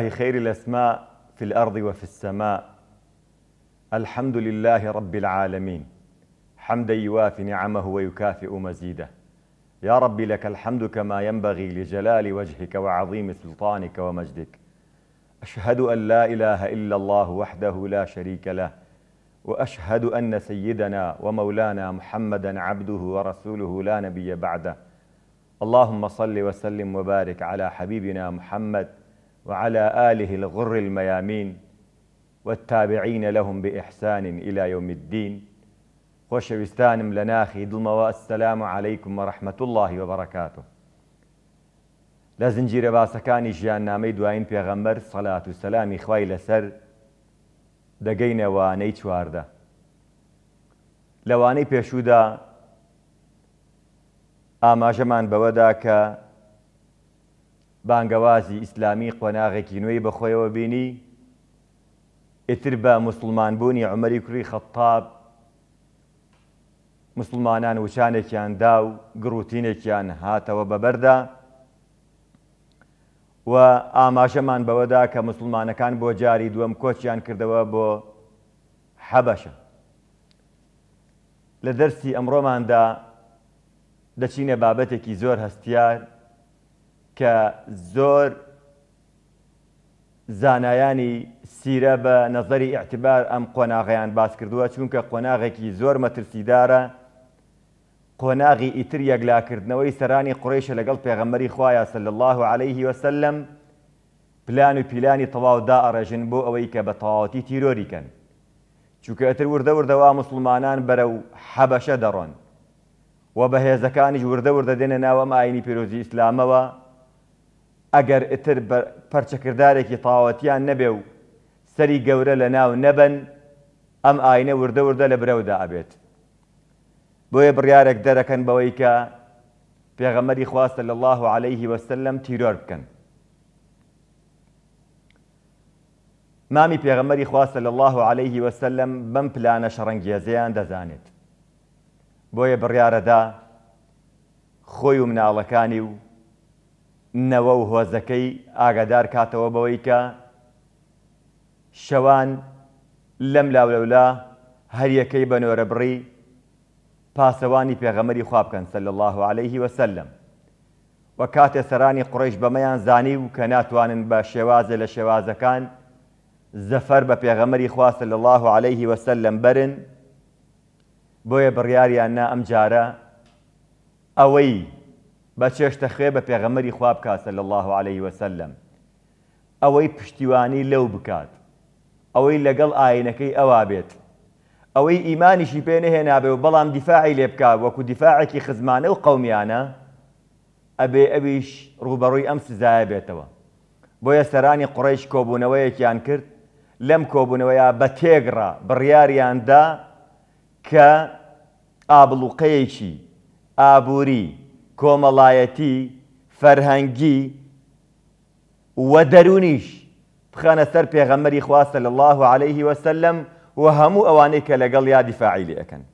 لله خير الأسماء في الأرض وفي السماء الحمد لله رب العالمين حمدا يوافي نعمه ويكافئ مزيده يا رب لك الحمد كما ينبغي لجلال وجهك وعظيم سلطانك ومجدك أشهد أن لا إله إلا الله وحده لا شريك له وأشهد أن سيدنا ومولانا محمدا عبده ورسوله لا نبي بعده اللهم صل وسلم وبارك على حبيبنا محمد وعلى آله الغر الميامين والتابعين لهم بإحسان إلى يوم الدين خۆشەویستانم لە ناخی دڵمەوە عليكم ورحمة الله وبركاته اللهی وبەڕکاتۆ لە زنجیرە باسەکانی ژیاننامەی دوایین پێغەمبەر صلاة السلام إخوائي لسر دقين واني چواردە لواني بيشودا آما بەوەدا کە بانگەوازی ئیسلامی قۆناغێکی نوێی بەخۆیەوە بینی ئتر بە مسلمانبوونی عمەری کوڕی خەتاب مسلمانان وچانێکیان دا و گروتینێکیان هاتەوە بەبەردا و ئاماژەمان بەوەدا کە مسلمانەکان بۆ جاری دووەم کۆچیان کردەوە بۆ حەبەشە لە دەرسی ئەمڕۆماندا دەچینە بابەتێکی زۆر هەستیار کە زۆر زانایانی سیرە بە نەزەری ئەاعتبار ئەم قۆناغیان باس کردووە چونکە قۆناغێکی زۆر مەترسیدارە قۆناغی ئیتر یەکلاکردنەوەی سەرانی قڕیشە لەگەڵ پێغەمەری خوایە سل الله عليه وسلم پلان و پیلانی تەواودا ئەڕێژن بۆ ئەوەی کە بە تەواوەتی تیرۆریکەن چونکە ئەتر وردە وردەوە مسلمانان بەرە و حەبەشە دەڕۆن و بەهێزەکانیش وردە وردە دێنە ناوە ئاینی پیرۆزی ئیسلامەوە ئەگەر ئتر پەرچەکردارێکی تاوەتیان نەبێ و سەری گەورە لە ناو نەبن ئەم ئاینە وردە وردە لە برەودا ئەبێت بۆیە بڕیارێک دەرەکەن بەوەی کە پێغەمەری خواستە لە الله و عليهەیهی وەسلم تیرۆر بکەن مامی پێغەمەری خواستە لە الله و عليهەیهی وەسلم بەم پلانە شەڕەنگیێزیان دەزانێت بۆیە بڕیارەدا خۆی و مناڵەکانی و نەوە و هۆزەکەی ئاگادار کاتەوە بەوەی کە شەوان لەم لاولەولا هەریەکەی بە نۆرە بڕی پاسەوانی پێغەمەری خوابکەن سەل الله عليه وسلم وە کاتێ سەرانی قڕێش بەمەیان زانی و کە ناتوانن بە شێوازە لە شێوازەکان زەفەر بە پێغەمەری خواستە لە الله عليه وسلم بەرن بۆیە بڕیاریان نا ئەم جارە ئەوەی بە چێشتە خوێ بە پێغەمەری خواب کاسە لە الله عليه وسلم ئەوەی پشتیوانی لەو بکات ئەوەی لەگەڵ ئاینەکەی ئەوا بێت ئەوەی ئیمانیشی پێ نەهێنابێ و بەڵام دیفاعی لێ بکات وەکو دیفاعێکی خزمانە و قومیانە ئەبێ ئەویش ڕوبەڕووی ئەم سزایە بێتەوە بۆیە سەرانی قڕیش کۆبوونەوەیەکیان کرد لەم کۆبوونەوەیە بە تێگرا بڕیاریاندا کە ئابلوقەیەکی ئابووری کۆمەڵایەتی فەرهەنگی وە دەرونیش بخەنە سەر پێغەمەری خواستە لە الله عليه وسلم و هەموو ئەوانەی کە لەگەڵ یادی ام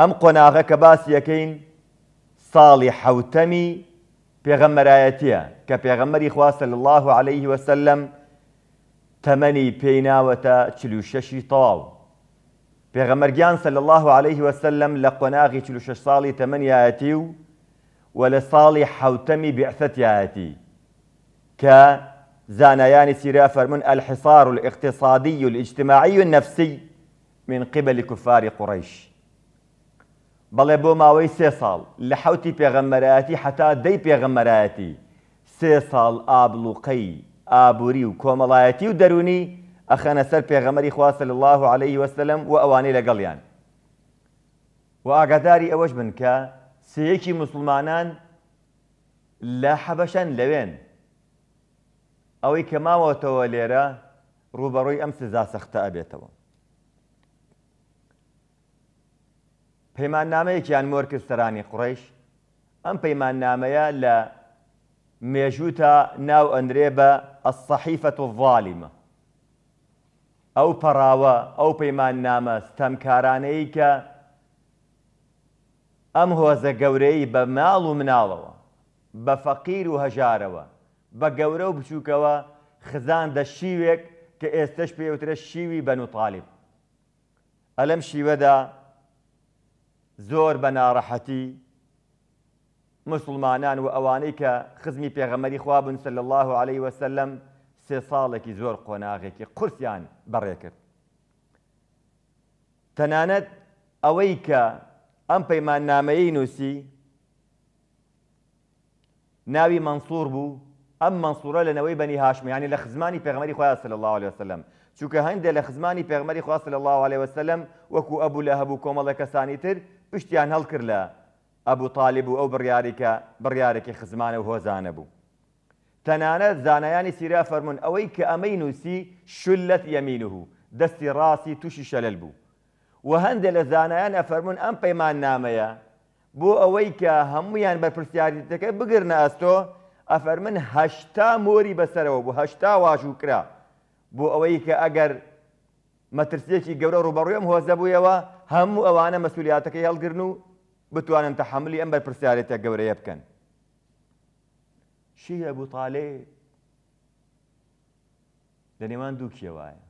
ئەم قۆناغە کە باسیەکەین ساڵی حوتەمی پێغەمەرایەتیە کە پێغەمەری خواستە لە الله عليه وسلم تەمەنی پێیناوەتە چلوشەشی تەواو في غمرجان صلى الله عليه وسلم لقناغي تلوش صالي ساڵی تەمەنیایەتی ولصالي حوتمي بعثتي آتي ك زانيان سيرافر من الحصار الاقتصادي الاجتماعي النفسي من قبل كفار قريش بل ابو ماوي سێ ساڵ لە حوتی حتى دي دەی پێغەممەرایەتی سێ ابلوقي ابوري وكوملاتي ودروني ئەخەنە سەر پێغەمەری خواص الله عليه وسلم و ئەوانەی لەگەڵیان يعني. و ئاگاداری سيكي بن لا حبشا مسلمانان أو كما لەوێن روبروي أمس ذا سخت ڕوبەڕووی ئەم سزا سەختە ئەبێتەوە پەیماننامەیەکیان مۆرکرد سەرانی قڕیش ئەم پەیماننامەیە لە مێژوو تا ناو ئەندرێ بە الظالمة ئەو پەراوە ئەو پەیمان نامە ستەمکارانەی کە ئەم هۆزە گەورەی بە ماڵ و مناڵەوە بە فەقیر و هەژارەوە بە گەورە و بچووکەوە خزان دە شیوێک کە ئێستش پێوترە شیوی بەن و تاالب ئەلەم شیوەدا زۆر بە ناڕەحەتی مسلمانان و ئەوانەی کە خزمی پێغەمەری خوابن سل الله عليه وسلم سێ ساڵێکی زۆر قۆناغێکی قورسیان بەڕێکرد. تەنانەت ئەوەی کە ئەم پەیمان نامەیە نووسی ناوی منسوور بوو ئەم منسوورە لەنەوەی بەنی هاشمیانی لە خزمانی پێغمەری خۆیان سل الله عليه وسلم چونکە هەندێک لە خزمانی پێغمەری خواست لە الله عليه وسلم وەکو ئەبوو لە هەبوو کۆمەڵە کەسانی تر پشتیان هەڵ کرد لە ئەبوو تاالب و ئەو بڕیاریکە بڕیارێکی خزمانە و هۆزانە بوو. تەنانە زانایانی سیرا فەرمونون ئەوەی کە ئەمەی نووسی شلت یەمینوه دەستی ڕاستی تووشی شەلل بوو و هەندێک لە زانایانە فەرمونون ئەم پەیمان نامەیە بۆ ئەوەی کە هەمویان بەرپرسیاریتەکە بگرنە ئەستۆ ئەفەرمن هەشتا مۆری بەسەرەوە بوو هەشتا واژووکرا بۆ ئەوەی کە ئەگەر مەترسێکی گەورە ڕوبەڕویم هۆزە بوویەوە هەموو ئەوانە مەسولیاتەکەی هەڵگرن و بتوانن تەحملی ئەم بەرپرسیارێتە گەورەیە بکەن. شی ئەبوو تاالێ لە نێوان دوو کێوایە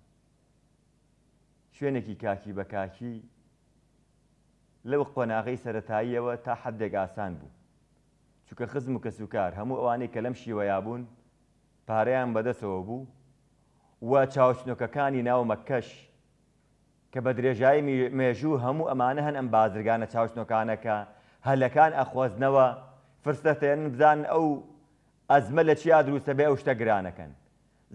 شوێنێکی کاکی بە کاکی لەو قۆناغی سەتاییەوە تا حەدێک ئاسان بوو چونکە خزم و کەسوکار هەموو ئەوانەی کە لەم شیوەیا بوون پارەیان بەدەسەوە بوو و چاوچنۆکەکانی ناو مەکەش کە بە درێژایی مێژوو هەموو ئەمانە هەن ئەم بازرگانە چاوچنۆکانەکە هەلەکان ئەخۆزنەوە فرستەتێن بزان ئەو ئەزمە لە چیا دروستە بێ ئەو شتە گرانەکەن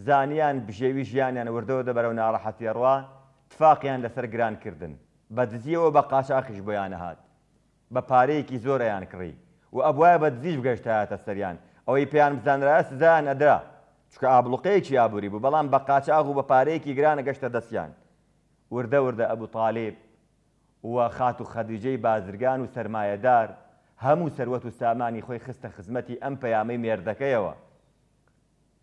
زانیان بژێوی ژیانیان وردەوە دەبەرەوە ناڕەحەتیڕوا تفاقیان لەسەر گرانکردن بە دزیەوە بە قاشاخیش بۆیانە هاات بە پارەیەکی زۆرەیان کڕی و ئەبواە بە دزیش گەشتایەتە سەریان ئەوەی پێیان بزانرا سزایان ئەدرا چکە ئابلوقەیەکی ئابووری بوو بەڵام بە قاچاغ و بە پارەیەکی گرانە گەشتە دەستیان وردە وردە ئەبوو تاالێب وە خات و خەدیجەی بازرگان و سرمایهدار هەموو سەروەت و سامانی خۆی خستە خزمەتی ئەم پەیامەی مێردەکەیەوە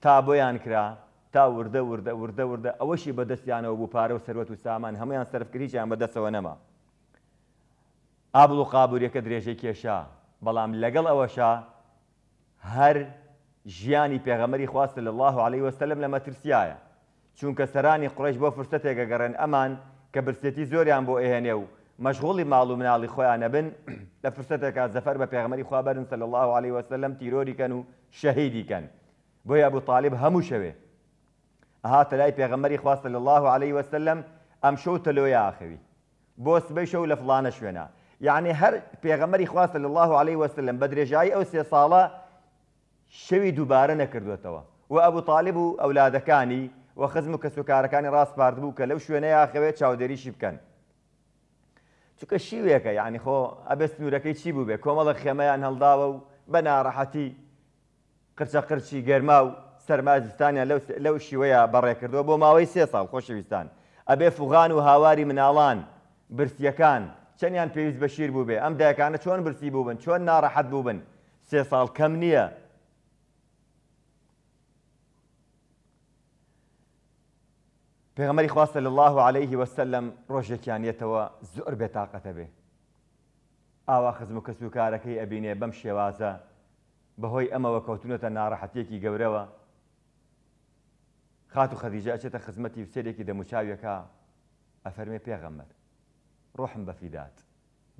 تا بۆیان کرا تا وردە وردە وردە وردە ئەوەشی بەدەستیانەوە بوو پارە و سەروەت و سامان هەمویان سەرفکردیان بەدەستەوە نەما ئابل و قابوریەکە درێژەی کێشا بەڵام لەگەڵ ئەوەشا هەر ژیانی پێغەمەری خواستە لە الله عليه وسلم لە مەترسیایە چونکە سەرانی قڕێش بۆ فرسە تێگەگەڕێن ئەمان کە برسێتی زۆریان بۆ ئەهێنێ و مەشغڵی ماڵ و مناڵی خۆیان نەبن لە زفر زەفەر بە پێغمەری خوابرن سەل الله عليه وسلم تيروري و شەهیدیکەن كان یا ابو طالب همو شەوێ هاتە لای پێغمەری خواست لە الله عليه وسلم ام شو تەلۆی ئاخەوی بۆ سبەی شەو لە فلانە شوێنە یعنی هەر پێغەمەری خواست لە الله عليه وسلم بە او سي سێ شوي دوباره نكردو توا و ابو طالب و ئەولادەکانی و خزم و کەسوکارەکانی ڕاستپارت بوو کە لەو شوێنەیە ئاخەوێت چاودێریشی بکەن چکە شیوێکە یعنی خۆ ئەبێت سنوورەکەی چی بوو بێ کۆمەڵە خێمەیان هەڵداوە و بەناڕەحەتی قرچە قرچی گەرما و سەرمازستانیان لەو شیوەیە بەڕێکردووە بۆ ماوەی سێ ساڵ خۆشەویستان ئەبێ فوغان و هاواری مناڵان برسیەکان چەندیان پێویست بەشیر بوو بێ ئەم دایکانە چۆن برسی بوو بن چۆن ناڕەحەت بوو بن سێ ساڵ کەم نییە في خواستە خواص الله عليه وسلم ڕۆژێکیانیەتەوە زۆر بێتاقەتە زور بطاقة به و کەس و کارەکەی ئەبینێ بەم شێوازە بەهۆی ئەمەوە کەوتونەتە ناڕەحەتێکی گەورەوە خات و خەدیجە ئەچێتە خزمەتی سێرێکی دەموچاویەکە ئەفەرمێ پێغەمەر ڕۆحم بەفیدات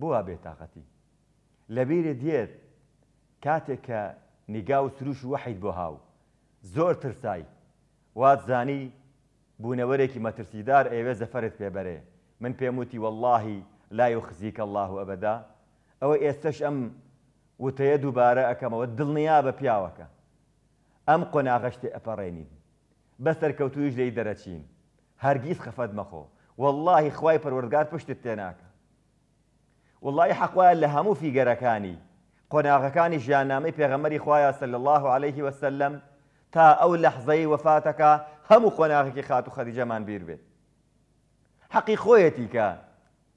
بووە بێتاقەتی لەبیرە دێت کاتێک کە نیگا و سروش وحيد بۆ زور ترساي وات زاني بوونەوەرێکی مەترسیدار ئێوێ إيوه زەفرت بيبري من بيموتي والله لا يخزيك الله ابدا او ئەوە ئێستش ئەم وتەیە دووبارە ئەەکەمەوە دڵنیا بە ام ئەم قۆناغەشتی ئەپەڕێنین بە سەرکەوتویش لی دەرەچین هەرگیز خەفەت مەخۆ واللهی خوای پەروەردگار پشتت تێناکە واللهی حەقوایە لە هەموو فیگەرەکانی قۆناغەکانی ژیانامەی بيغمري خوايا صلى الله عليه وسلم تا ئەو لحظي وفاتك هەموو خۆناغەکی خات و خەدیجەمان بیر بێت حەقی خۆیەتی کە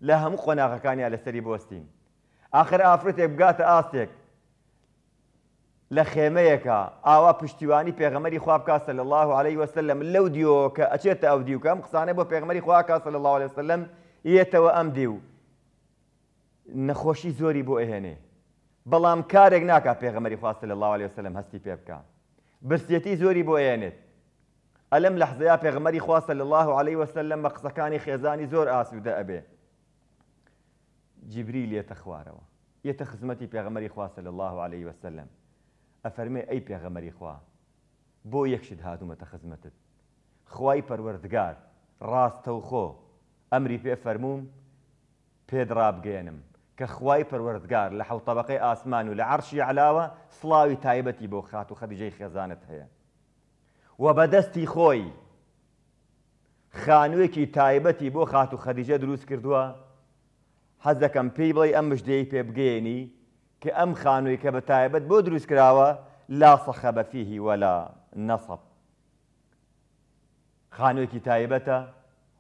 لە هەموو خۆناغەکانیان لەسەری بستین آخر ئافرەتێک بگاتە ئاستێک لە خێمەیەکە ئاوا پشتیوانی پێغەمەری خوابکە سە لە الله عليه وسلم لەو دیۆ کە ئەچێتە ئەو دیوکەم قسانە بۆ پێغمەری خواکە سە لە الله عليه وسلم یێتەوە ئەم دی و نەخۆشی زۆری بۆ ئەهێنێ بەڵام کارێک ناکا پێغەمەری خواستە لە الله عليه وسلم هەستی پێ بکە برسیەتی زۆری بۆ ئەێنێت ئەلم لە حزەیە پێغمەری خواستە الله عليه وسلم مقصكاني خيزاني زور زۆر ئاسوودە أبي جبريل لێتە يتخزمتي یەتە خزمەتی پێغمەری الله عليه وسلم ئەفەرمێ ئەی پێغەمەری خوا بۆ یەکشت هاتوومەتە خزمەتت خوای پەروەردگار ڕاستە و خۆ ئەمری پێ فەرمووم پێدرابگەێنم کە خوای پەروەردگار لە حوتەبقەی ئاسمان و لە عرشی علاوە سڵاوی تایبەتی بۆ خات و خەدیجەی خێزانت هەیە و بەدەستی خۆی خانوویەکی تایبەتی بۆ خات و خەدیجە دروست کردووە حەز دەکەم پێی بڵێ ئەم مژدەی پێ بگەێنی کە ئەم خانووی کە بە تایبەت بۆ دروست کراوە لا سەخە بەفیهی وەلا نەسەب خانوێکی تایبەتە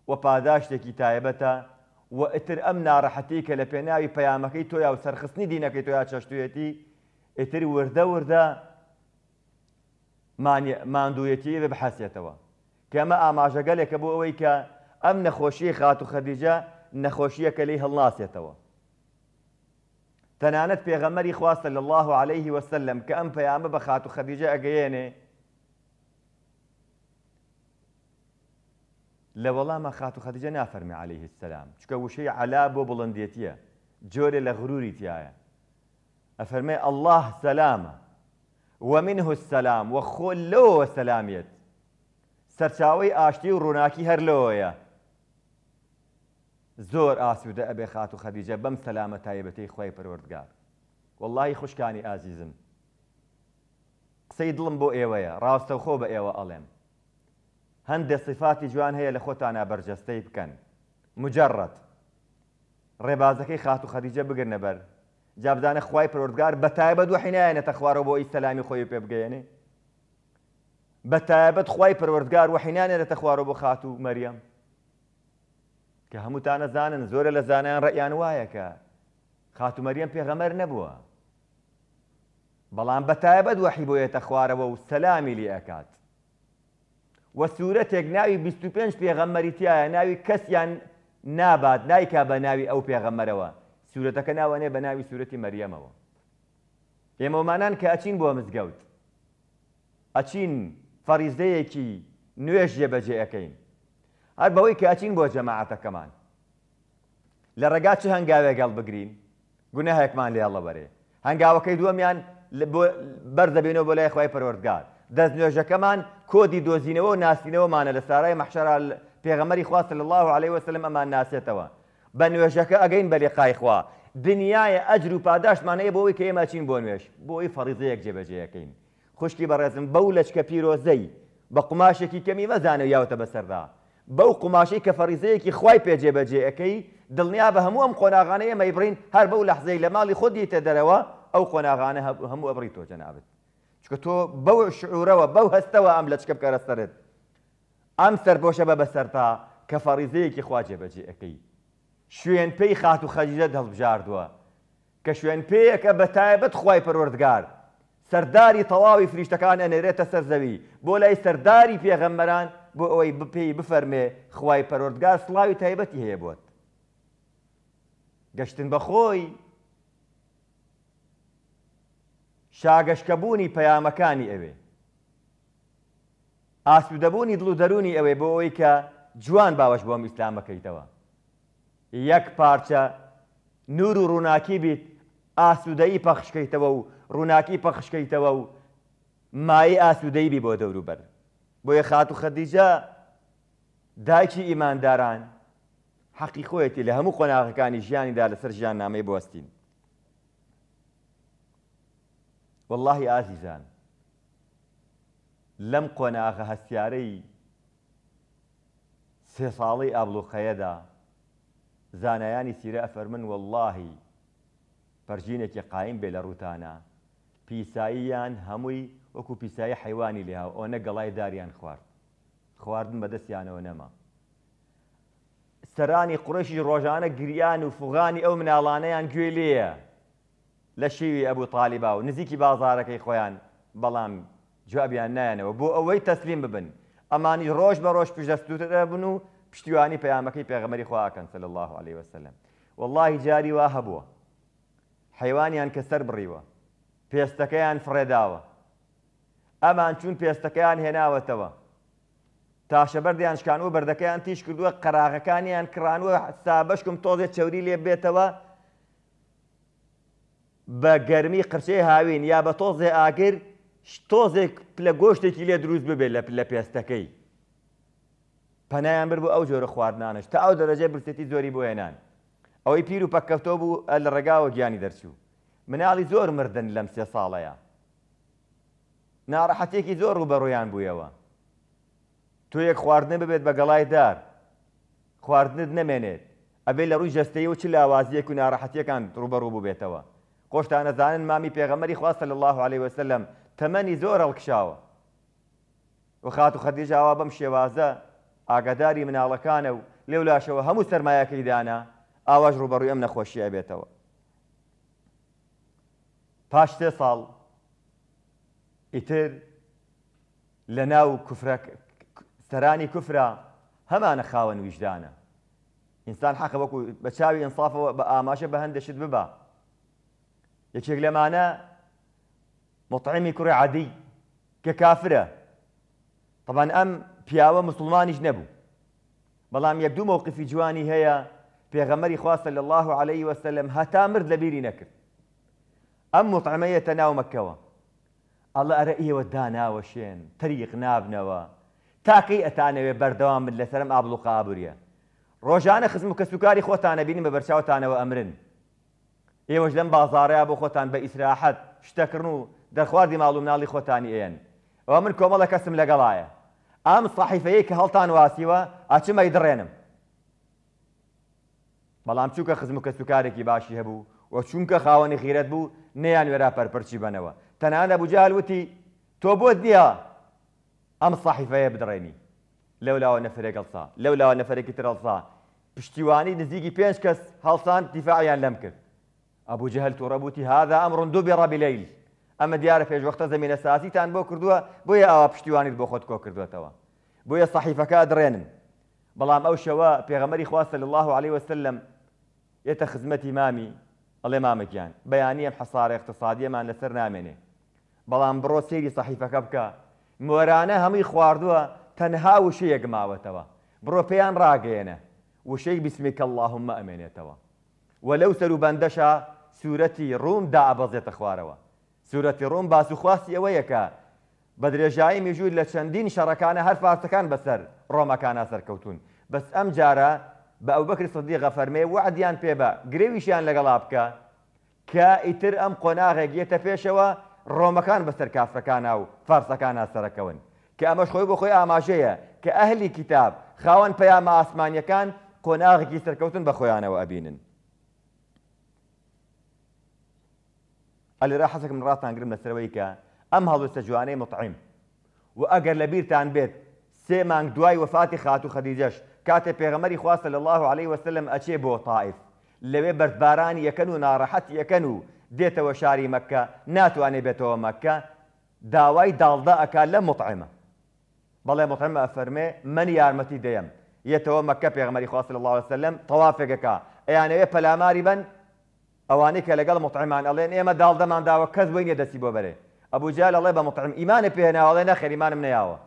و پاداشتێکی تایبەتە و ئتر ئەم ناڕەحەتی کە لە پێناوی پەیامەکەی تۆیا و سەرخستنی دینەکەی تۆیا چەشتویەتی ئتر وردە وردە ماندوویەتی بێ بەحەسێتەوە کەمە ئاماژەگەلێکە بۆ ئەوەی کە ئەم نەخۆشی خات و خەدیجە نەخۆشیە کە لی هەڵناسێتەوە تو. تنانت خواستە لە الله عليه وسلم کە ئەم بخاتو خديجه خات لا والله ما خاتو خديجه خات عليه السلام شكو شي على بۆ بڵندێتیە جوري لغروري تيايا افرمي الله سلامه ومنه السلام وخلو سلاميت سەسلامێت آشتي وروناكي و ڕووناکی هەر لەوەیە زۆر ئاسوودە ئەبێ خات و خەدیجە بەم سەلامە تایبەتی خی پەروەردگار واللهی خوشکانی ئازیزم راستو خوب بۆ ألم هند صفات جوان هي لخوتانا خۆتان نابەرجەستەی كان مجرد ڕێبازەکەی خاتو خديجة خەدیجە جابدانە خی پرۆردگار بە تایبەت وحینایەنێتە خوارەوە بۆ ئیسلامی خۆی پێ بگەێنێ بە تایبەت خی پەروەردگار وحینانێتە خوارەوە بۆ خات و مەریەم کە هەمووتانە زانن زۆرە لە زانیان ڕێیان وایە کە خاتومەریەم پێغەمەر نەبووە بەڵام بە تایبەت وەحی بۆیەتە خوارەوە و سەلامی لی ئەکات وە سوورەتێک ناوی 25 پێغەمەریتیایە ناوی کەسیان نابات نایکا بە ناوی ئەو پێغەمەرەوە سوورەتەکە ناوانێ بە ناوی سوورەتی مەریەمەوە ئێمەمانان کە ئەچین بۆ مزگەوت ئەچین فەریزدەیەکی نوێش جێبەجێ ئەەکەین هەر بەوەی کە ئەچین بۆ جەماعاتەکەمان لە ڕێگا چ هەنگاوێگەڵ بگرین گونە هەیەکمان لێڵە بەرێ هەنگاوەکەی دووەمیان بەردەبێنەوە بۆ لای خی پەروەردگار دەست نوێژەکەمان کۆدی دۆزینەوە و ناستینەوە مانە لە سارای مەحشرا پێغەمەری خواستە لە الله عليه وسلم ئەمان ناسێتەوە بە نوێژەکە ئەگەین بە لێقایخوا دنیاە ئەجر و پاداشمانەیە بۆی کە ئێمە چین بۆ نوێش بۆی فەریزەیەک جێبەجێەکەین خوشکی بەڕێزم بەو لەچکە پیرۆزەی بە قماشێکی کەمی مەزانە یاوتە بەسەردا بەو قماشەی کە فەریزەیەکی خوای پێجێبەجێەکەی دڵنیا بە هەموو ئەم قۆناغانەیە مەیبرین هەر بەو لەحزەی لە ماڵی خودی تە دەرەوە ئەو قۆناغانە هەموو ئەبری تۆ جەنابێت چکە تۆ بەو شعورەوە بەو هەستەوە ئەم لە چکە بکەرە سرت ئەم سەربۆشە بە بەسەرتا کە فەریزەیەکی خواجێ بەجێەکەی شوێن پێی خات و خەجیرە دەڵبژاردووە کە شوێن پێیەکە بە تایبەت خی پەروەردگار سەرداری تەواوی فریشتەکان ئەنێرێتە سەرزەوی بۆ لای سەرداری پێغەممەران بۆ ئەوەی بپێی بفەرمێ خی پەروەردگار سڵاوی تایبەتی هەیە بۆت گەشتن بە خۆی شاگەشکەبوونی پەیامەکانی ئەوێ ئاسوودەبوونی دڵ و دەرونی ئەوێ بۆ ئەوەی کە جوان باوەش بۆم ئیسلامەکەیتەوە یەک پارچە نور و ڕووناکی بیت ئاسوودەی پەخشکەیتەوە و ڕووناکی پەخشکەیتەوە و مای ئاسوودەی بی بۆ دەوروبەر بۆ یە خات و خەدیجە دایکی ئیمانداران حەقی خۆیەتی لە هەموو قۆناغەکانی ژیانیدا لەسەر ژیان نامەی بستین واللهی ئازیزان لەم قۆناغە هەستیارەی سێ ساڵی ئابلوخەیەدا زانایانی سیرە ئەفەرمن واللهی پەرژینێکی قایم بێ لە ڕوتانە پیساییان هەمووی وەکو پیسایی حیوانی لێها ئەوە گەڵای داریان خوارد خواردن بەدەستیانەوە نەما سەرانی قڕشی ڕۆژانە گریان و فغانی ئەو مناڵانەیان گوێ لێە لە شێوی ئەبوو تاالیبا و نزیکی بازارەکەی خۆیان بەڵام جوابیان نایەنەوە بۆ ئەوەی تەسلیم ببن ئەمانی ڕۆژ بە ڕۆژ پیش دەستوتە بن و پشتیوانی پەیامەکەی پێغەمەری خواکەن سل الله عليه وسلم واللهی جاری وا هەبووە حیوانیان کە سەر بڕیوە پێستەکەیان فرێداوە ئەمان چون پێستەکەیان هێناوەتەوە تاشە بەردیان شکان و بەردەکەیان تیش کردووە قەراغەکانیان کرانوە سابشکم تۆزێ چوری لێ بێتەوە بە گەرمی قرچەی هاوین یا بە تۆزێ ئاگر تۆزێک لە گۆشتێکی لێ دروست ببێت لە پێستەکەی پەنایان بر بوو ئەو جۆرە خواردانش تا ئەو دەرەجێ برسێتی زۆری بۆێنان ئەوەی پیر و پەکەفتۆ بوو لە ڕێگاوە گیانی دەرچوو مناڵی زۆر مردن لەم سێ ساڵەیە ناڕەحەتێکی زۆر و بەڕۆیان بوویەوە تو یەک خواردنە ببێت بە گەڵای دار خواردنت نەمێنێت ئەبێ لە ڕووی جستەی و چ لاوازیەک و ناڕەحەتیەکان ڕوبەڕوو ببێتەوە خۆشتان نەزانن مامی پێغەمەری خواستە لە الله عليه وسلم تەمەنی زۆر هەڵکشاوە وخات و خەدیژاوا بەم شێوازە ئاگداری مناڵەکانە و لێو لاشەوە هەموو سەرمایەکەی دانا ئاواژ ڕوبەڕووی ئەم نەخۆشیە بێتەوە پاش سێ ساڵ ئیتر لە ناو سەرانی کوفرا هەمانە خاوەن ویژدانە ئینسان حەق وەکو بە چاوی ئینسافەوە بە ئاماشە بە هەندەشت ببە یەکێک لەمانە مطعمی کوڕی عادی کە کافرە طبعا ئەم پیاوە مسلمانیش نەبوو بەڵام یەک دوو مووقفی جوانی هەیە پێغەمەری خواستە لە الله عليه وسلم هەتا مرد لە بیری نەکرد ئەم مطعمەیەتە ناو مەکەوە ئەڵە ئەرە ئێوە داناوە شوێن تریق نابنەوە تاکەی ئەتانەوێ بەردەوام من لەسرم ئابلو قابوریە ڕۆژانە خزم و کەسوکاری خۆتانە بینیم بە بەرچاوتانەوە ئەمرن ئێوەش لەم بازارەیە بۆ خۆتان بە ئیسراحەت شتەکردن و دەرخواردی ماڵوم ناڵی خۆتانی ئێن ئەوە من کۆمەڵە کەسم لەگەڵایە ئام سەحیفەیە کە هەڵتان واسیوە ئاچمە دڕێنم بەڵام چووکە خزم و کە سوکارێکی باشی هەبوو وە چونکە خاوەنی خیرەت ورا پر پرچي پەرپەرچی بنەوە تەنان لە بجال وتی تۆ بۆ دیە ئەم سەحیفەیە بدڕێنی لەو لاوە ان لەو لاوە نەفرێکی ترەڵسا پشتیوانی نزیکی پێنج کەس هەڵسان جهل تربوتي هذا امر دبر بليل ئەمە دیارە پێشوەختە زمینە ساسیتان بۆ کردووە بۆیە ئەوە پشتیوانیت بۆ خۆت کۆ کردوێتەوە بۆیە سەحیفەکە درێنن بەڵام ئەو شەوە پێغەمەری خواستە لە الله عليه وسلم یێتە خزمەتی مامی ئەڵێ مامەکیان بەیانی ئەم حەسارە اقتصادیەمان لەسەر نامێنێ بەڵام بڕۆ سێری سەحیفەکە بکە مۆرانە هەمووی خواردووە تەنها وشەیەک ماوەتەوە بڕۆ پێیان ڕاگەێنە وشەی بسمیکە اللهم ئەمێنێتەوە وەلەو سەر و بەندەشە سوورەتی ڕووم دا ئەبەزێتە خوارەوە سوورەتی ڕۆم باس و خواستی ئەوەیەکە بە درێژایی میژوور لە چەندین شەڕەکانە هەر فارسەکان بەسەر ڕۆمەکانە سەرکەوتون بەس ئەم جارە بە ئەو بەکر سەدی غەفەرمێ وعدیان پێ بە گرێویشیان لەگەڵا بکە کە ئیتر ئەم قۆناغێک گێتە پێشەوە ڕۆمەکان بەسەر کافرەکانە و فارسەکان ناسەرەکەون کە ئەمەش خۆی بۆ خۆی ئاماژەیە کە ئەهلی کتاب خاوەن پەیامە ئاسمانیەکان قۆناغێکی سەرکەوتن بە خۆیانەوە ئەبینن. قال لي راح من راسنا قرمنا سرويكا ام هذا السجواني مطعم واجر لبير تان بيت سي مانك دواي وفاتي خاتو خديجش كاتب بيغمري خواص صلى الله عليه وسلم اتشي بو طائف لبي برد باران يكنو نارحت يكنو ديتا وشاري مكة ناتو اني بيتو مكة داوي دال دا اكال لم مطعمة بلا مطعمة افرمي من يارمتي ديم يتو مكة بيغمري خواص صلى الله عليه وسلم طوافقك يعني بلا ماري بن ئەوانەی کە لەگەڵ مطعمان ئەڵێن ئێمە داڵدەمان داوە کەس بۆی نیە دەستی ابو بەرێ الله ئەڵێ بە مطعم ئیمانە پێهێناوەڵێ نە ايمان من ياوه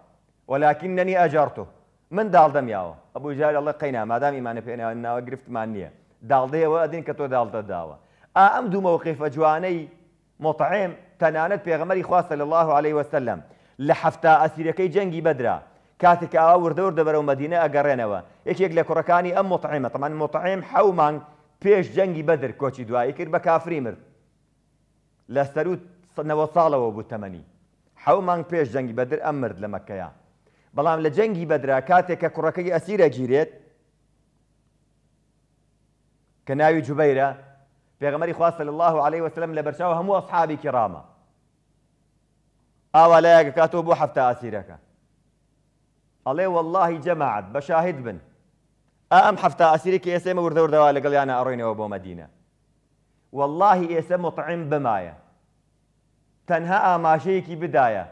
ولكنني اجرته من دال دم داڵدەمیاوە ئەبوجال ئەڵێ قەینا مادام ئیمانە پێێناوە ناوە گرفتمان نییە داڵدەیەوە ئەدین کە دال داڵدە داوە ئا ام دو موقف جوانەی مطعم تنانت بيغمر خواستە صلى الله عليه وسلم لحفتا اسيركي جنگي بدرا كاتك اور دور دەبەرەوە مدينه ئەگەڕێنەوە یەکێک لە کوڕەکانی ام مطعمه طبعا مطعم حومان پێش جەنگی بەدر کۆچی دوایی کرد بە کافری مرد لە سەرودەوە ساڵەوە بوو تەمەنی حەو مانگ پێش جەنگی بەدر ئەم مرد لە مەکەیە بەڵام لە جەنگی بەدرا کاتێک کە کوڕەکەی ئەسیرە گیرێت کە ناوی جوبەیرە پێغەمەری خواستە لە الله عليه وسلم لە بەرچاو هەموو ئەصحابی کرامە ئاوا لایەکە کاتەوە بۆ هەفتە ئاسیرەکە ئەڵێ واللهی جەماعت بە بن أم حفتا ئەم هەفتە ئاسیرێکی ئێسێمە وردە وردەوە لەگەڵیانە أريني بۆ مدينة والله ئێسە مطعم بمايا تنها بمایە تەنها ئاماژەیەکی بدایە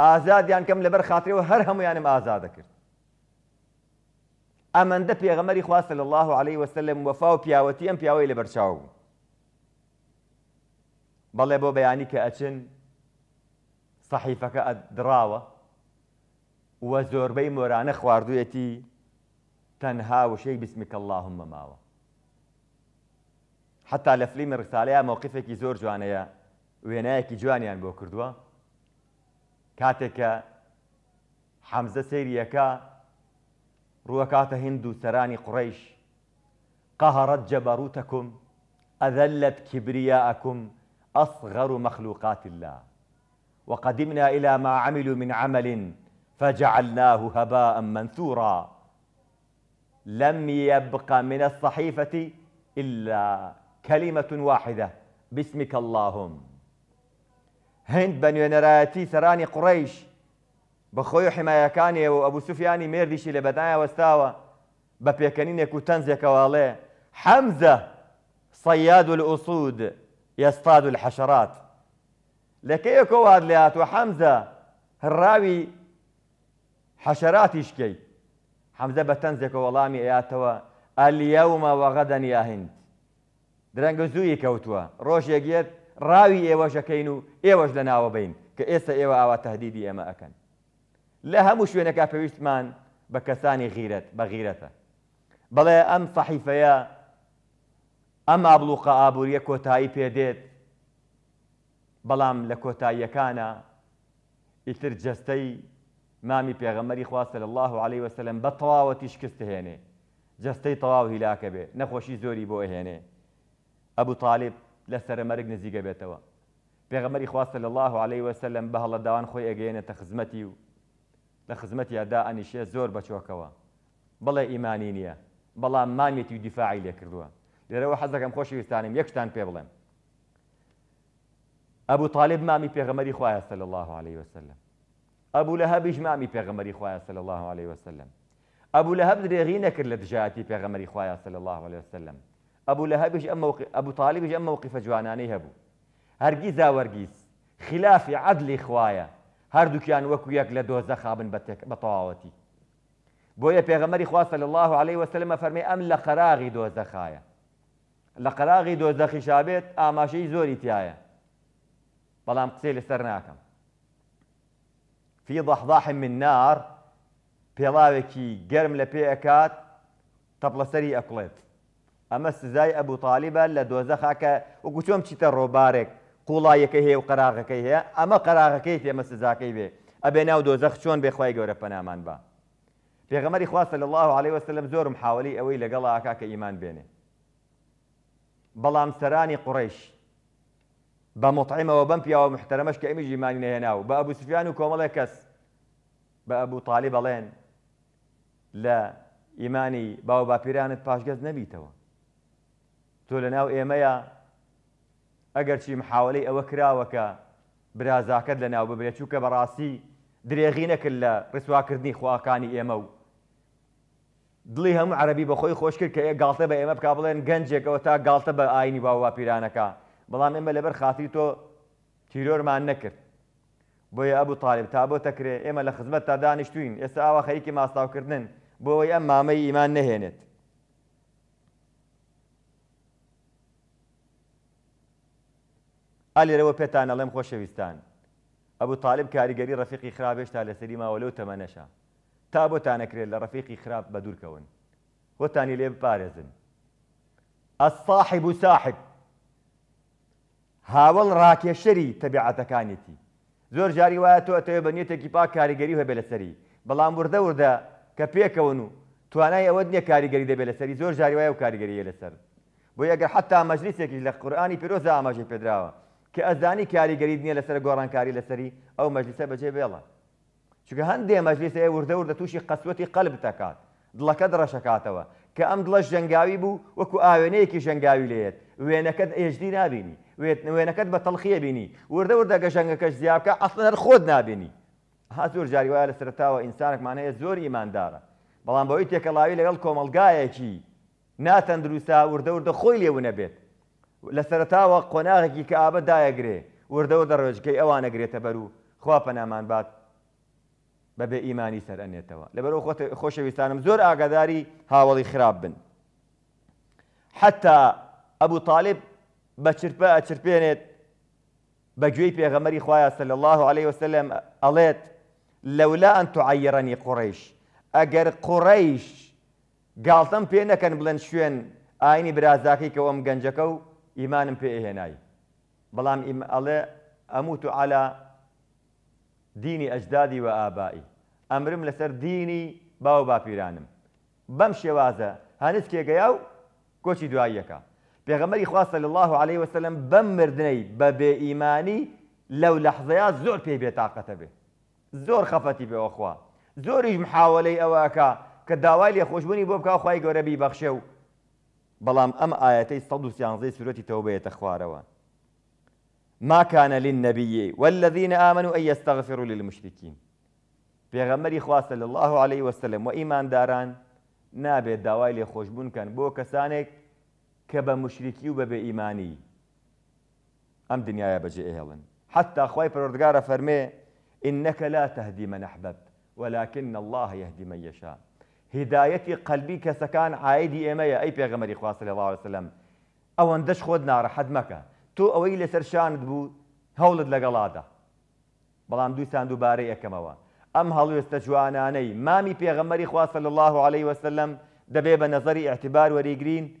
ئازادیان يعني کەم لەبەر خاترەوە هەر هەمویانم ئازادە يعني کرد ئەمەندە پێغەمەری خواستە صلى الله عليه وسلم وفاو بياوتي أم بياوي لبر لە بل بوو بياني بۆ بەیانی کە وزور بي ئەدراوە خواردو يتي تنها وشەی باسمك اللهم ماوە حتى لە فلیمی ڕسالەیە مەوقفێکی زۆر جوانەیە جوانيا جوانیان يعني بۆ کردووە كاتك حمزة سەیریەکە ڕووەکاتە هند و سەرانی قڕیش قەهڕەت أذلت كبرياءكم أصغر مخلوقات الله وقدمنا إلى ما عملوا من عمل فجعلناه هباء منثورا لم يبق من الصحيفة إلا كلمة واحدة باسمك اللهم هند بن ينراتی سراني قريش بخوي حماية كاني وأبو سفياني ميرديش اللي بەدایە وستاوى بە پێکەنینێک و حمزة صياد سەیاد الأسود يصطاد الحشرات لكي هات لياتو حمزة الراوي حشرات يشكي حەمزە بە تەنزێکەوە وەڵامی ئەیاتەوە ئەلیەومە وەغەدەن یاهند درەنگە زووی کەوتووە ڕۆژێکگێت ڕاوی ئێوەشەکەین و ئێوەش لە ناوە بین کە ئێستا ئێوە ئاوا تهدیدی ئێمە ئەەکەن لە هەموو شوێنەکە پێویستمان بە کەسانی غیرەت بە غیرەتە بەڵێ ئەم فەحیفەیە ئەم ئابلوقە ئابوووریە کۆتایی پێدێت بەڵام لە کۆتاییەکانە ئیتر جستەی مامي پێغەمەری خواستە صلى الله عليه وسلم بە تەواوەتی شکست جستي جستەی هلاك هیلاکە نخوشي زوري بو بۆ ابو طالب لسر مرق نزيق بيتوا بێتەوە پێغەمەری صلى الله عليه وسلم بە هەڵەداوان خۆی ئەگەێنێتە خزمەتی و لە خزمەتی یادا ئەنیشێ زۆر بەچۆکەوە بڵێ ئیمانی نییە بەڵام مامێتی و دیفاعی لێ کردووە لێرەوە حەزەکەم خۆشیویستانیم یەکشتان پێ بڵێم ئەبوو تاالب مامی پێغەمەری خوایە الله عليه وسلم ابو لهب هەبیش مامی پێغەمەری خوایە الله عليه وسلم ابو لهب هەب درێغی نەکرد لە دژاتی پێغەمەری الله عليه وسلم ئەبوو لە هەبیش ابو طالب اج مووقفە جوانانەی هەبوو هەرگیز زاوەرگیز خلافی خلاف عدل خويا وەکو یەک لە دۆزە خابن بە تەواوەتی بۆیە پێغەمەری خويا صلى الله عليه وسلم فرمي ام لە قەراغی دۆزەخایە لە شابت دۆزەخیشابێت ئاماژەی زۆری تایە بەڵام قسەی لەسەر في ضحضاح من نار پێڵاوێکی گەرم لە پێ ئەکات تەپڵەسەری ئەکڵێت ئەمە سزای ئەبوو تاالبە لە دۆزە خاکە وەکو چۆم چیتە ڕۆبارێک قوڵایەکەی هەیە و قەراغەکەی هەیە ئەمە قەراغەکەی تێمە سزاکەی بێ ئەبێ ناو دۆزەخ چۆن بێخوای گەورە پەنامان بە پێغەمەری خواستە لە الله عليه وسلم زۆرم حاولی ئەوەی لەگەڵ ئاکا کە ئیمان بێنێ بەڵام سەرانی قڕیش بە مطعیمەوە بەم پیاوە محتەرەمەش کە ئەمی ژیمانی نەهێناو بە ئەبوو سفیان و کۆمەڵێک کەس بە ئەبوو تاالی بەڵێن لە ئیمانی باو باپیرانت پاشگەز نەبیتەوە تۆ لە ناو ئێمەیە ئەگەرچی محاولی ئەوە کراوەکە برازاکەت لە ناو ببرێت چووکە بەڕاستی درێغی نەکرد لە ڕسواکردنی خواکانی ئێمە و دڵی هەموو عەربی بە خۆی خۆش کرد کە ئێ گاڵتە بە ئێمە بک بڵێن گەنجێکەوە تا گاڵتە بە ئاینی باو باپیرانەکە بەڵام ئێمە لەبەر خاتی تۆ تیرۆرمان نەکرد بۆیە ئەبوو تاالب تا بۆ تەکرێ ئێمە لە خزمەت تا دانیشتوین ئێستا ئاوا خەریکی ماستاوکردن بۆەوەی ئەم مامەی ئیمان نەهێنێت ئالێرەوە پێتان ئەڵێم خۆشەویستان ئەبوو تاالب کاریگەری ڕفیقی خراپێشتا رفيقي خراب اشتا تەمەنەشە ولو تمنشا تابو تانكري لرفيقي خراب بدور كون وتاني بپارێزن بارزن الصاحب ساحب هاوڵ ڕاکێشەری تەبیعاتەکانیتی زۆر جاری وایە تۆ ئەتەوێ بە نیێتێکی پاک کاریگەری هەبێ لەسەری بەڵام وردە وردە کە پێکەون و توانای ئەوە نییە کاریگەری دەبێت لەسەری زۆر جاری وایە و کاریگەریە لەسەر بۆ یەگە حتا مەجلیسێکی لە قورآانی پیرۆز ئاماژی پێدراوە کە ئەزانی کاریگەری نییە لەسەر گۆڕانکاری لەسەری ئەو مەجلیسە بەجێ بێڵە چکە هەندێ مەجلیس ئێ وردە وردە تووشی قسوەتی قەلب تەکات دڵەکە دڕەشکاتەوە کە ئەم دڵە ژەنگاوی بوو وەکو ئاوێنەیەکی ژەنگاوی لێت وێنەکەت ئێژدی نبینی وێنەکەت بە تەڵخیە بینی وردە وردە گەشەنگەکەش زیابکە ئەسنەر خۆت نابینی ها زۆر جاری وایە لە سەرتاوە ئینسانێکمانەیە زۆر ئیماندارە بەڵام بەوەی تێکەڵاوی لەگەڵ کۆمەلگایەکی ناتەندروستا وردە وردە خۆی لێونە بێت لە سەرتاوە قۆناغێکی کە ئابە دایەگرێ وردەوە دە ڕۆژگەی ئەوان نەگرێتە بەر و خوا پەنامان بات بەبێ ئیمانی سەر ئەنێتەوە لەبەرەوە خۆشەویستانم زۆر ئاگاداری هاوڵی خراپ بن. حتا ئەبوو تاالب بە چرپە ئەچرپێنێت بە گوێی پێغەمەری خوایە سەل الله عليه وسلم ئەڵێت لەولا ئەن توعیرەنی قوڕیش ئەگەر قوڕیش گاڵتەم پێ نەکەن بڵێن شوێن ئاینی برازاکی کە ئەم گەنجەکە و ئیمانم پێهێنایی بەڵام ئەڵێ ئەموت على دینی ئەجدادی و ئابایی ئەمرم لەسەر دینی باو باپیرانم بەم شێوازە هەنت کێگەیا و کۆچی دواییەکە پێغەمەری خوا صلی الله عليه وسلم بەم مردنەی بە بێئیمانی لەو لەحزەیە زۆر پێی بێتاقەتە بێ زۆر خەفەتی بێەوەخوا زۆریش محاوەلەی ئەوەکە کە داوای لێخۆشببوونی بۆ بکە خی گەورەبی بەخشێ و بەڵام ئەم ئاەتەی 1970 سوورەتی تەوبێتە خوارەوە ما كان للنبي والذين آمنوا أن يستغفروا للمشركين پێغەمەری خوا صلی الله عليه وسلم و داران نابێت داوای خوشبون کەن بۆ کەسانێک كبا مشركي مشریکی و بە بێ ئیمانی ئەم دنیاە بەجێ ئێڵن حتا خی إنك لا تهدي من أحببت ولكن الله يهدي من يشاء هدايتي قلبي كسكان عايدي إمية أي بيغمري خواه صلى الله عليه وسلم أو أندش خود نار حد مكة تو أوي سرشان بو هولد لقلادا بلام دو ساندو باري أكموا أم هلو يستجواناني مامي بيغمري خواه صلى الله عليه وسلم دبيب نظري اعتبار وريقرين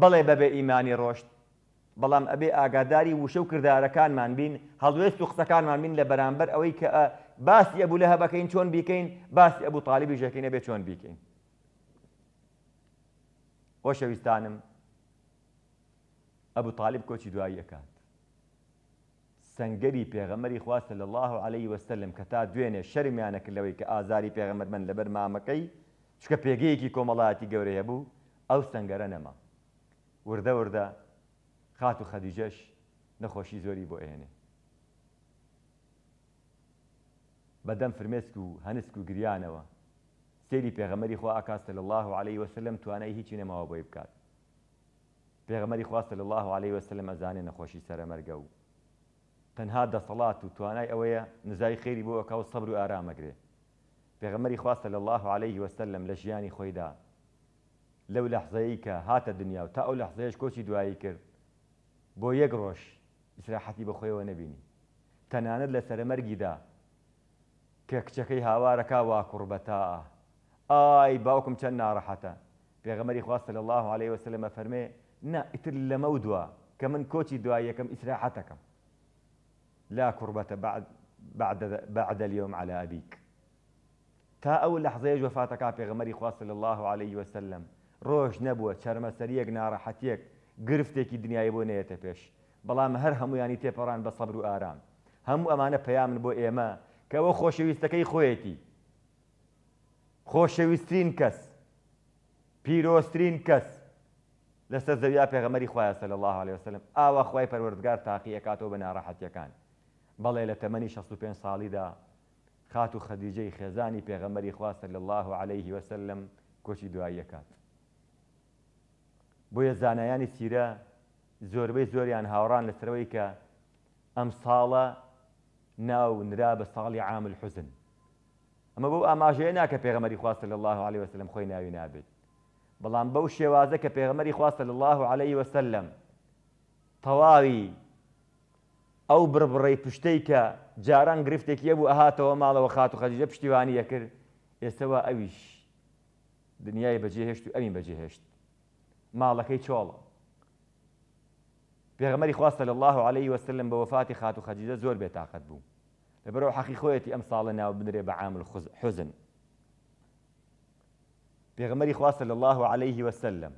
بڵێ بەبێ ئیمانی ڕۆشت بەڵام ئەبێ ئاگاداری وشە و کردارەکانمان بین هەڵوێست و قسەکانمان بین لە بەرامبەر ئەوەی کە باسی ئەبوو لە هەبەکەین چۆن بیکەین باسی ئەبوو تاالبی ژەکەین ئەبێ چۆن بیکەین خۆشەویستانم ئەبوو تاالب کۆچی دواییەکات سنگری پێغەمەری خواستە لە الله عليه وسلم کە تا دوێنێ شەرمیانەکرد لەوەی کە ئازاری پێغەمەر من لەبەر مامەکەی چکە پێگەیەکی کۆمەڵایەتی گەورەیە بوو ئەو سنگەرە نەما وردە وردە خات و خەدیجەش نەخۆشی زۆری بۆ ئێنێ بەدەم فرمێسک و هەنسک و گریانەوە سری پێغەمەری خوا ئاکاستە لە الله و عليه وسلم توانای هیچی نەماوە بۆی بکات پێغەمەری خواستە لە الله و عليه وسلم ئەزانێ نەخۆشی سەرەمەرگە و تەنها دەسەڵات و توانای ئەوەیە نزای خێری بۆ ئەکاو سەبر و ئارامەگرێ پێغەمەری خواستە لە الله و عليه وسلم لە ژیانی خۆیدا لەو لەحزەیە کە هات دنیا و تا لحظه لەحزەیەش کۆچی دوایی کرد بۆ یەک ڕۆژ ئیسراحەتی بەخۆیەوە نەبینی تەنانەت لە سەرمەرگیدا کە کچەکەی هاوارەکە وا کوڕبەتا ئای باوکم چەند ناڕەحەتە پێغەمەری خواست الله عليه وسلمە فەرمێ نا ئیتر لەمە كمن كوشي من کۆچی دواییەکەم لا كربتا بعد بعد بعد اليوم على أبيك تا أول لحظة يجوا في غمري خواص الله عليه وسلم ڕۆژ نەبووە چەرمەسەریەک ناڕەحەتیەک گرفتێکی دنیای بۆ نێتە پێش بەڵام هەر هەمویانی تێپەڕان بە سەبر و ئارام هەموو ئەمانە پەیامن بۆ ئێمە کەەوە خۆشەویستەکەی خۆیەتی خۆشەویستترین کەس پیرۆسترین کەس لەسەر زەویا پێغەمەری خخوایە سە لە الله عليه وسلم ئاوا خخوای پەروەردگار تاقیەکاتەوە بە ناڕەحەتیەکان بەڵێ لە تەمەنی 65 ساڵیدا خات و خەدیجەی خێزانی پێغەمەری خواسە لە الله عليه وسلم کۆچی دواییەکات بۆیە زانایانی سیرە زۆربەی زۆریان هاوڕان لەسەرەوەی کە ئەم ساڵە ناو نرا بە ساڵی عامل حوزن ئەمە بەو ئاماژەیە ناکە پێغمەری خواستە لە الله عليه وسلم خۆی ناوی نابێت بەڵام بەو شێوازە کە پێغمەری خواستە لە الله عليه وسلم تەواوی ئەو بربڕی پشتەی کە جاران گرفتێکیە بوو ئەهاتەوە ماڵەوە خات و خەجیجە پشتیوانیە کرد ئێستەوە ئەویش دنیای بەجێهێشت و ئەمی بەجێهێشت ماڵەکەی چۆڵە پێغەمەری خواستە لە الله عليه وسلم بە وفاتی خات و خەجیدە زۆر بێتاقەت بوو لەبەرەوە حەقی خۆیەتی ئەم ساڵە ناو بنرێ بە عامل حزن پێغەمەری خواستە لە الله عليه وسلم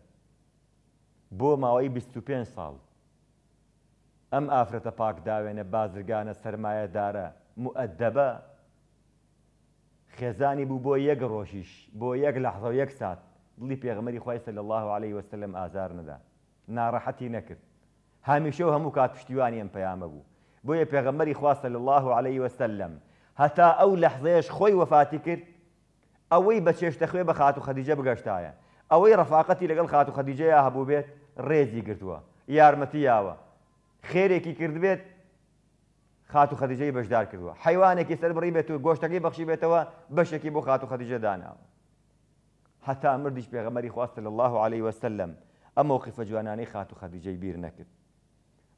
بۆ ماوەی 25 ساڵ ئەم ئافرەتە پاک داوێنە بازرگانە سرمایەدارە مؤدەبە خێزانی بوو بۆ یەک ڕۆژیش بۆ یەک لەحظە و یەک سات دڵی پێغمەری خوایسە لە الله عليه وسلم ئازار ندا ناڕەحەتی نەکرد هەمیشە هەموو کات پشتیوانی ئەم پەیامە بوو بۆیە پێغمەری خواستە لە الله عليه وسلم هەتا ئەو لەحزەیەش خۆی وەفاتی کرد ئەوەی بە چێشتەخوێ بە خات و خەدیجە بگەشتایە ئەوەی ڕفاقەتی لەگەڵ خات و خەدیجەیە هەبوو بێت ڕێزی گرتووە یارمەتی یاوە خێرێکی کرد بێت خات و خەدیجەی بەشدار کردووە حیوانێکی سەر بڕی بێت و گۆشتەکەی بەخشی بێتەوە بەشێکی بۆ خات و خەدیجە داناوە هەتا مردیش پێغەمەری خواستە لە الله عليه وسلم ئەم مووقفە جوانانەی خات و خەدیجەی بیر نەکرد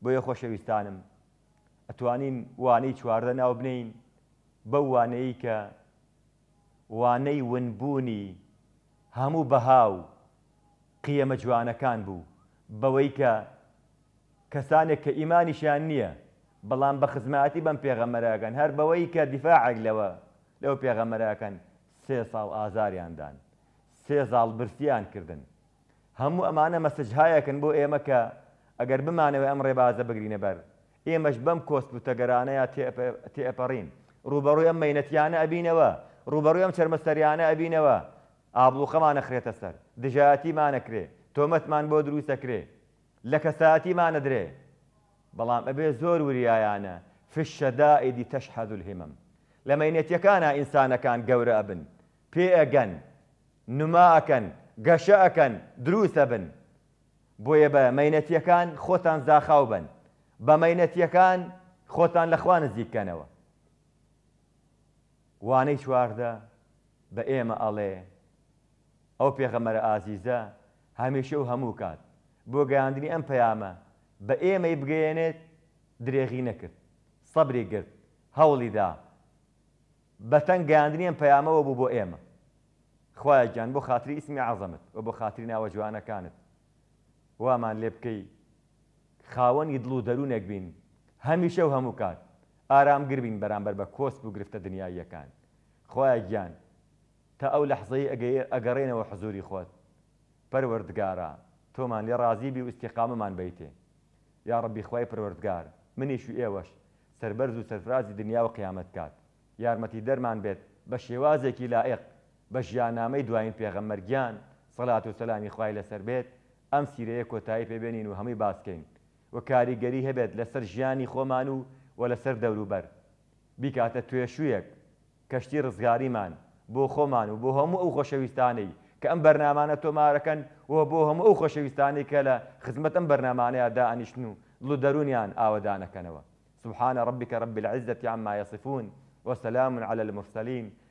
بۆیە خۆشەویستانم ئەتوانین وانەی چواردە ناو بنین بە وانەیە کە وانەی ونبوونی هەموو بەهاو قیەمە جوانەکان بوو بەوەی کە کەسانێک کە ئیمانیشیان نییە بەڵام بە خزمەتی بەم پێغەمەراکەن هەر بەوەی کە دیفاعێک لەوە لەو پێغەمەراکەن سێ ساڵ ئازاریاندان سێ زاڵبرسیان کردن هەموو ئەمانە مەسجهایەکن بۆ ئێمە کە ئەگەر بمانەوە ئەم ڕێبازە بگرینە بەر ئێمەش بەم کۆست و تەگەرانەیە تێپەڕین ڕوبەڕوی ئەم مینەتیانە ئەبینەوە ڕوبەڕوی ئەم چرمەسەریانە ئەبینەوە ئابلوخەمانە خرێتە سەر دژاتیمانەکرێ تۆمەتمان بۆ دروستەکرێ لە کەساتیمانە درێ بەڵام ئەبێ زۆر وریایانە فشەدا ئیدی تەشحەد الهمم لە مینەتیەکانە ئینسانەکان گەورە ئەبن پێ ئەگەن نما ئەکەن گەشە ئەەکەن دروستە بن بۆیە بە مەینەتیەکان خۆتان زاخاو بن بە مەینەتیەکان خۆتان لەخوا نزیکەنەوە وانەی چواردە بە ئێمە ئەڵێ ئەو پێغەمەرە ئازیزە هەمیشە و هەموو کات بۆ گەیاندنی ئەم پەیامە بە ئێمەی بگەیەنێت درێغی نەکرد سەبری گرت هەوڵیدا بە تەنگ گەاندنی ئەم پەیامەوە بوو بۆ ئێمە خوایە گیان بۆ خاتری ئیسمی عزمت و بۆ خاتری ناوە جوانەکانت وامان لێ بکەی خاوەنی دڵ و دەروونێک بین هەمیشە و هەموو کات ئارام گربین بەرامبەر بە کۆست و گرفتە دنیاییەکان خوایە گیان تا ئەو لەحزەی ئەگەڕێنەوە حزوری خۆت پەروەردگارە تۆمان لێ ڕازیبی و استیقامەمان بیتێ یا ڕبی خی پروەردگار منیش و ئێوەش سربەرز و سەرفرازی دنیا و قیامەت کات یارمەتی دەرمان بێت بە شێوازێکی لائق بە ژیانامەی دوایین پێغەمەرگیان صلاة و سەلامی خوای لسر بێت ئەم سیرەیە کۆتایی پێبێنین و هەمووی باسکەین و کاریگەری هەبێت لەسەر ژیانی خۆمان و و لەسەر دەوروبەر بیکاتە توێشویەک کەشتی ڕزگاریمان بۆ خۆمان و بو همو ئەو خۆشەویستانەی کە ئەم بەرنمانە تۆمارەکەن و بۆ هەموو ئەو خۆشەویستانی کە لە خزمەت ئەم بەرنمانەیە دانیشتن و لو دەرونیان ئاوەدانەکەنەوە سبحان ڕبیکە رب العزة عما يصفون وسلام على المرسلين